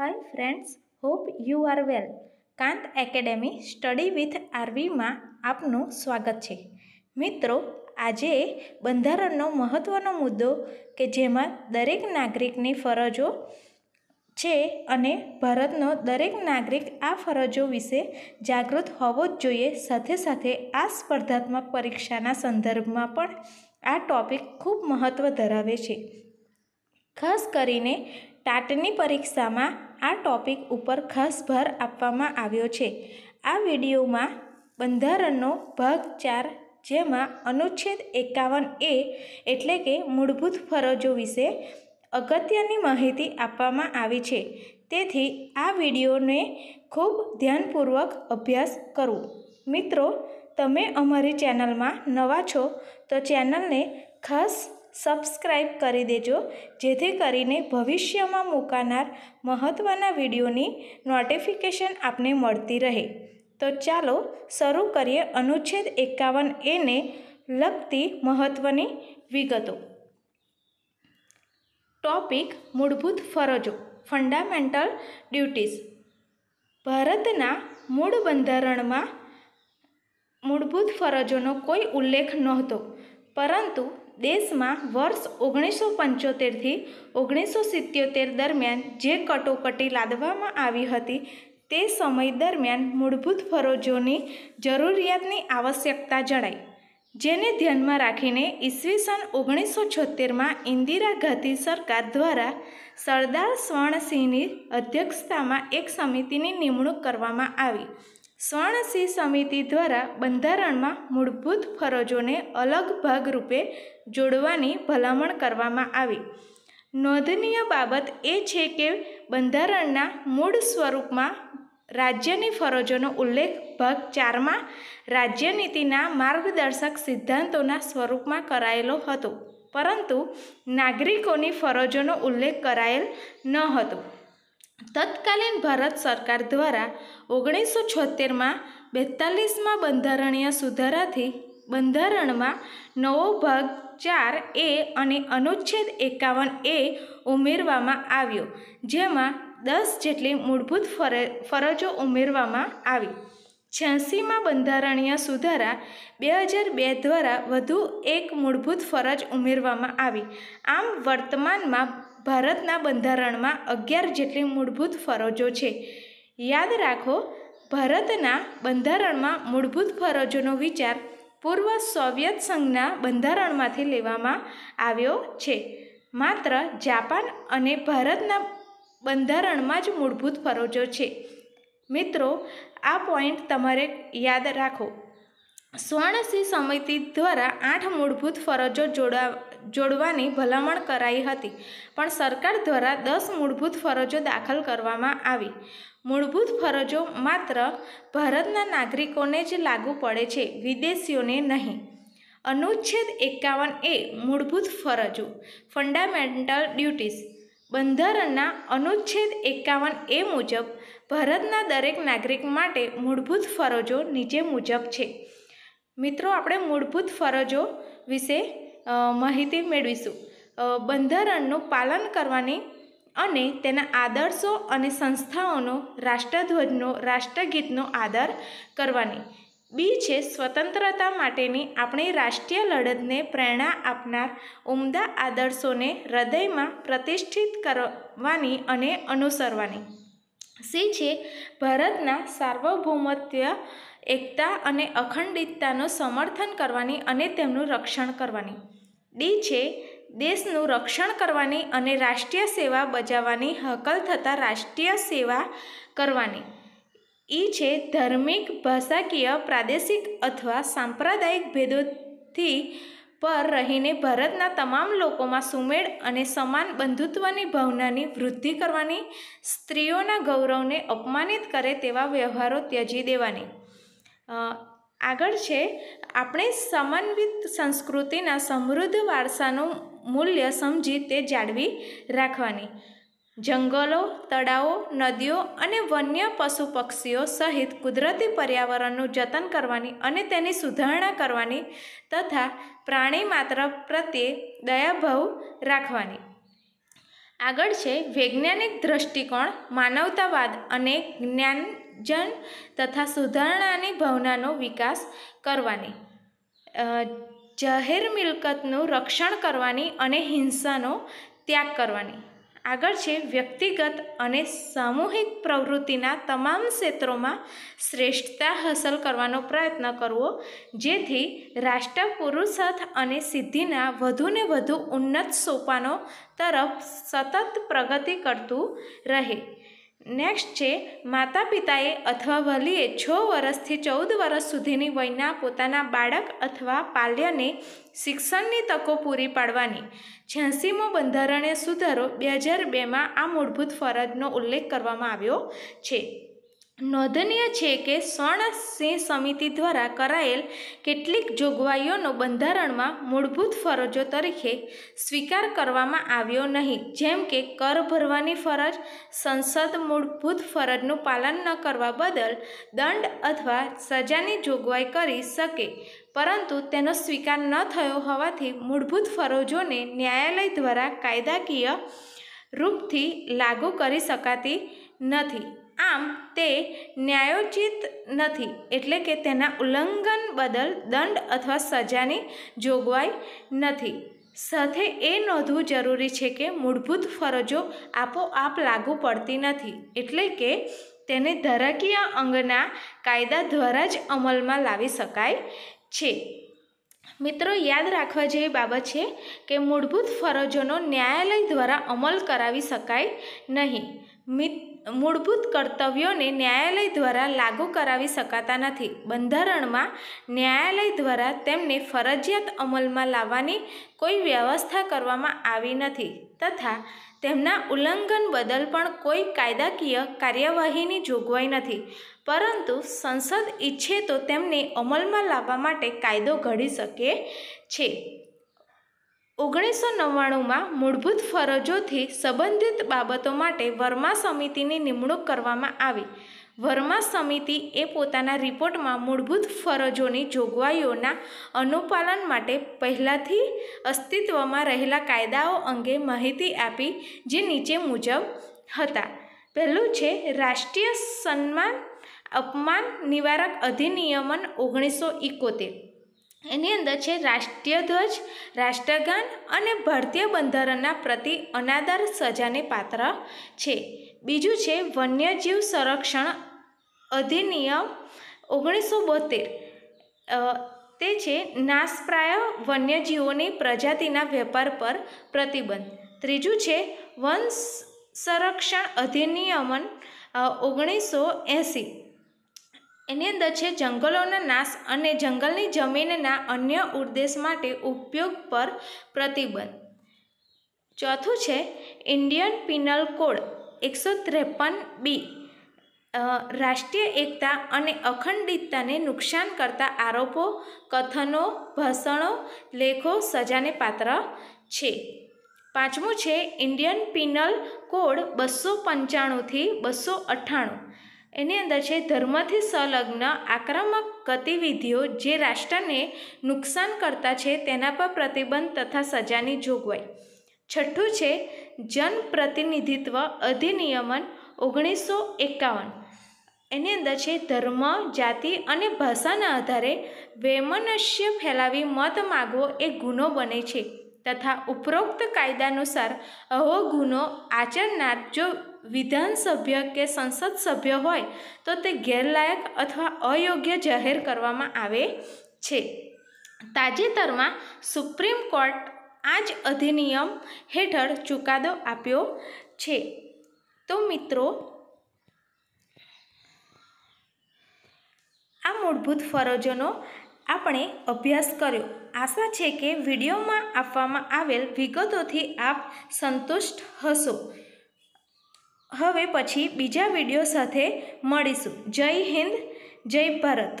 hi friends hope you are well Kant academy study with આરવીમાં આપનું સ્વાગત છે મિત્રો આજે બંધારણનો મહત્ત્વનો મુદ્દો કે જેમાં દરેક નાગરિકની ફરજો છે અને ભારતનો દરેક નાગરિક આ ફરજો વિશે જાગૃત હોવો જ જોઈએ સાથે સાથે આ સ્પર્ધાત્મક પરીક્ષાના સંદર્ભમાં પણ આ ટૉપિક ખૂબ મહત્ત્વ ધરાવે છે ખાસ કરીને ટાટની પરીક્ષામાં આ ટોપિક ઉપર ખાસ ભાર આપવામાં આવ્યો છે આ વિડીયોમાં બંધારણનો ભાગ ચાર જેમાં અનુચ્છેદ એકાવન એ એટલે કે મૂળભૂત ફરજો વિશે અગત્યની માહિતી આપવામાં આવી છે તેથી આ વિડીયોને ખૂબ ધ્યાનપૂર્વક અભ્યાસ કરવું મિત્રો તમે અમારી ચેનલમાં નવા છો તો ચેનલને ખાસ સબસ્ક્રાઈબ કરી દેજો જેથી કરીને ભવિષ્યમાં મૂકાનાર મહત્ત્વના વિડીયોની નોટિફિકેશન આપને મળતી રહે તો ચાલો શરૂ કરીએ અનુચ્છેદ એકાવન એને લગતી મહત્ત્વની વિગતો ટોપિક મૂળભૂત ફરજો ફંડામેન્ટલ ડ્યુટીઝ ભારતના મૂળ બંધારણમાં મૂળભૂત ફરજોનો કોઈ ઉલ્લેખ નહોતો પરંતુ દેશમાં વર્ષ ઓગણીસો પંચોતેરથી ઓગણીસો સિત્યોતેર દરમિયાન જે કટોકટી લાદવામાં આવી હતી તે સમય દરમિયાન મૂળભૂત ફરજોની જરૂરિયાતની આવશ્યકતા જણાઈ જેને ધ્યાનમાં રાખીને ઈસવીસન ઓગણીસો છોતેરમાં ઇન્દિરા ગાંધી સરકાર દ્વારા સરદાર સ્વર્ણસિંહની અધ્યક્ષતામાં એક સમિતિની નિમણૂક કરવામાં આવી સી સમિતિ દ્વારા બંધારણમાં મૂળભૂત ફરજોને અલગ ભાગરૂપે જોડવાની ભલામણ કરવામાં આવી નોંધનીય બાબત એ છે કે બંધારણના મૂળ સ્વરૂપમાં રાજ્યની ફરજોનો ઉલ્લેખ ભાગ ચારમાં રાજ્યનીતિના માર્ગદર્શક સિદ્ધાંતોના સ્વરૂપમાં કરાયેલો હતો પરંતુ નાગરિકોની ફરજોનો ઉલ્લેખ કરાયેલ ન હતો તત્કાલીન ભારત સરકાર દ્વારા ઓગણીસો છોતેરમાં બેતાલીસમાં બંધારણીય સુધારાથી બંધારણમાં નવો ભાગ ચાર એ અને અનુચ્છેદ એકાવન એ ઉમેરવામાં આવ્યો જેમાં દસ જેટલી મૂળભૂત ફરજો ઉમેરવામાં આવી છ્યાસીમાં બંધારણીય સુધારા બે હજાર બે દ્વારા વધુ એક મૂળભૂત ફરજ ઉમેરવામાં આવી આમ વર્તમાનમાં ભારતના બંધારણમાં અગિયાર જેટલી મૂળભૂત ફરજો છે યાદ રાખો ભારતના બંધારણમાં મૂળભૂત ફરજોનો વિચાર પૂર્વ સોવિયત સંઘના બંધારણમાંથી લેવામાં આવ્યો છે માત્ર જાપાન અને ભારતના બંધારણમાં જ મૂળભૂત ફરજો છે મિત્રો આ પોઈન્ટ તમારે યાદ રાખો સ્વર્ણસિંહ સમિતિ દ્વારા આઠ મૂળભૂત ફરજો જોડા જોડવાની ભલામણ કરાઈ હતી પણ સરકાર દ્વારા દસ મૂળભૂત ફરજો દાખલ કરવામાં આવી મૂળભૂત ફરજો માત્ર ભારતના નાગરિકોને જ લાગુ પડે છે વિદેશીઓને નહીં અનુચ્છેદ એકાવન એ મૂળભૂત ફરજો ફંડામેન્ટલ ડ્યુટીઝ બંધારણના અનુચ્છેદ એકાવન એ મુજબ ભારતના દરેક નાગરિક માટે મૂળભૂત ફરજો નીચે મુજબ છે મિત્રો આપણે મૂળભૂત ફરજો વિશે માહિતી મેળવીશું બંધારણનું પાલન કરવાની અને તેના આદર્શો અને સંસ્થાઓનો રાષ્ટ્રધ્વજનો રાષ્ટ્રગીતનો આદર કરવાની બી છે સ્વતંત્રતા માટેની આપણી રાષ્ટ્રીય લડતને પ્રેરણા આપનાર ઉમદા આદર્શોને હૃદયમાં પ્રતિષ્ઠિત કરવાની અને અનુસરવાની સી છે ભારતના સાર્વભૌમત્વ એકતા અને અખંડિતતાનું સમર્થન કરવાની અને તેમનું રક્ષણ કરવાની ડી છે દેશનું રક્ષણ કરવાની અને રાષ્ટ્રીય સેવા બજાવવાની હકલ થતાં રાષ્ટ્રીય સેવા કરવાની ઈ e છે ધાર્મિક ભાષાકીય પ્રાદેશિક અથવા સાંપ્રદાયિક ભેદોથી પર રહીને ભારતના તમામ લોકોમાં સુમેળ અને સમાન બંધુત્વની ભાવનાની વૃદ્ધિ કરવાની સ્ત્રીઓના ગૌરવને અપમાનિત કરે તેવા વ્યવહારો ત્યજી દેવાની આગળ છે આપણે સમન્વિત સંસ્કૃતિના સમૃદ્ધ વારસાનું મૂલ્ય સમજી તે જાળવી રાખવાની જંગલો તળાવો નદીઓ અને વન્ય પશુ પક્ષીઓ સહિત કુદરતી પર્યાવરણનું જતન કરવાની અને તેની સુધારણા કરવાની તથા પ્રાણી માત્ર પ્રત્યે દયાભાવ રાખવાની આગળ છે વૈજ્ઞાનિક દ્રષ્ટિકોણ માનવતાવાદ અને જ્ઞાન સર્જન તથા સુધારણાની ભાવનાનો વિકાસ કરવાની જાહેર મિલકતનું રક્ષણ કરવાની અને હિંસાનો ત્યાગ કરવાની આગળ છે વ્યક્તિગત અને સામૂહિક પ્રવૃત્તિના તમામ ક્ષેત્રોમાં શ્રેષ્ઠતા હાંસલ કરવાનો પ્રયત્ન કરવો જેથી રાષ્ટ્ર પુરુષાર્થ અને સિદ્ધિના વધુને વધુ ઉન્નત સોપાનો તરફ સતત પ્રગતિ કરતું રહે નેક્સ્ટ છે માતા પિતાએ અથવા વલીએ છ વર્ષથી ચૌદ વર્ષ સુધીની વયના પોતાના બાળક અથવા પાલ્યને શિક્ષણની તકો પૂરી પાડવાની છ્યાસીમો બંધારણીય સુધારો બે હજાર બેમાં આ મૂળભૂત ફરજનો ઉલ્લેખ કરવામાં આવ્યો છે નોંધનીય છે કે શણ સિંહ સમિતિ દ્વારા કરાયેલ કેટલીક જોગવાઈઓનો બંધારણમાં મૂળભૂત ફરજો તરીકે સ્વીકાર કરવામાં આવ્યો નહીં જેમ કે કર ભરવાની ફરજ સંસદ મૂળભૂત ફરજનું પાલન ન કરવા બદલ દંડ અથવા સજાની જોગવાઈ કરી શકે પરંતુ તેનો સ્વીકાર ન થયો હોવાથી મૂળભૂત ફરજોને ન્યાયાલય દ્વારા કાયદાકીય રૂપથી લાગુ કરી શકાતી નથી આમ તે ન્યાયોચિત નથી એટલે કે તેના ઉલ્લંઘન બદલ દંડ અથવા સજાની જોગવાઈ નથી સાથે એ નોંધવું જરૂરી છે કે મૂળભૂત ફરજો આપોઆપ લાગુ પડતી નથી એટલે કે તેને ધરાકીય અંગના કાયદા દ્વારા જ અમલમાં લાવી શકાય છે મિત્રો યાદ રાખવા જેવી બાબત છે કે મૂળભૂત ફરજોનો ન્યાયાલય દ્વારા અમલ કરાવી શકાય નહીં મિત મૂળભૂત કર્તવ્યોને ન્યાયાલય દ્વારા લાગુ કરાવી શકાતા નથી બંધારણમાં ન્યાયાલય દ્વારા તેમને ફરજિયાત અમલમાં લાવવાની કોઈ વ્યવસ્થા કરવામાં આવી નથી તથા તેમના ઉલ્લંઘન બદલ પણ કોઈ કાયદાકીય કાર્યવાહીની જોગવાઈ નથી પરંતુ સંસદ ઈચ્છે તો તેમને અમલમાં લાવવા માટે કાયદો ઘડી શકે છે ઓગણીસો નવ્વાણુંમાં મૂળભૂત ફરજોથી સંબંધિત બાબતો માટે વર્મા સમિતિની નિમણૂક કરવામાં આવી વર્મા સમિતિ એ પોતાના રિપોર્ટમાં મૂળભૂત ફરજોની જોગવાઈઓના અનુપાલન માટે પહેલાંથી અસ્તિત્વમાં રહેલા કાયદાઓ અંગે માહિતી આપી જે નીચે મુજબ હતા પહેલું છે રાષ્ટ્રીય સન્માન અપમાન નિવારક અધિનિયમન ઓગણીસો ઇકોતેર એની અંદર છે રાષ્ટ્રીય ધ્વજ રાષ્ટ્રગાન અને ભારતીય બંધારણના પ્રતિ અનાદર સજાને પાત્ર છે બીજું છે વન્યજીવ સંરક્ષણ અધિનિયમ ઓગણીસો બોતેર તે છે નાશપ્રાય વન્યજીવોની પ્રજાતિના વેપાર પર પ્રતિબંધ ત્રીજું છે વન સંરક્ષણ અધિનિયમન ઓગણીસો એંસી એની અંદર છે જંગલોના નાશ અને જંગલની જમીનના અન્ય ઉદ્દેશ માટે ઉપયોગ પર પ્રતિબંધ ચોથું છે ઇન્ડિયન પિનલ કોડ એકસો ત્રેપન બી રાષ્ટ્રીય એકતા અને અખંડિતતાને નુકસાન કરતા આરોપો કથનો ભાષણો લેખો સજાને પાત્ર છે પાંચમું છે ઇન્ડિયન પિનલ કોડ બસો પંચાણુંથી બસો અઠ્ઠાણું એની અંદર છે ધર્મથી સંલગ્ન આક્રમક ગતિવિધિઓ જે રાષ્ટ્રને નુકસાન કરતા છે તેના પર પ્રતિબંધ તથા સજાની જોગવાઈ છઠ્ઠું છે જનપ્રતિનિધિત્વ અધિનિયમન ઓગણીસો એકાવન એની અંદર છે ધર્મ જાતિ અને ભાષાના આધારે વૈમનસ્ય ફેલાવી મત માગવો એ ગુનો બને છે તથા ઉપરોક્ત કાયદાનુસાર અહો ગુનો આચરનાર જો વિધાનસભ્ય કે સંસદ સભ્ય હોય તો તે ગેરલાયક અથવા અયોગ્ય જાહેર કરવામાં આવે છે તાજેતરમાં સુપ્રીમ કોર્ટ આ જ અધિનિયમ હેઠળ ચુકાદો આપ્યો છે તો મિત્રો આ મૂળભૂત ફરજોનો આપણે અભ્યાસ કર્યો આશા છે કે વિડીયોમાં આપવામાં આવેલ વિગતોથી આપ સંતુષ્ટ હશો હવે પછી બીજા વિડીયો સાથે મળીશું જય હિન્દ જય ભારત